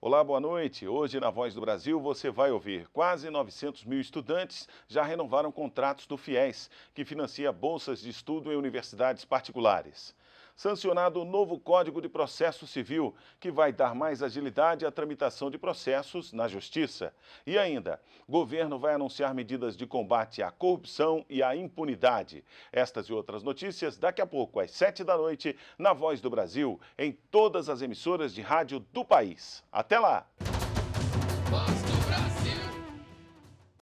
Olá, boa noite. Hoje na Voz do Brasil você vai ouvir: quase 900 mil estudantes já renovaram contratos do FIES, que financia bolsas de estudo em universidades particulares sancionado o novo Código de Processo Civil, que vai dar mais agilidade à tramitação de processos na Justiça. E ainda, governo vai anunciar medidas de combate à corrupção e à impunidade. Estas e outras notícias daqui a pouco, às sete da noite, na Voz do Brasil, em todas as emissoras de rádio do país. Até lá!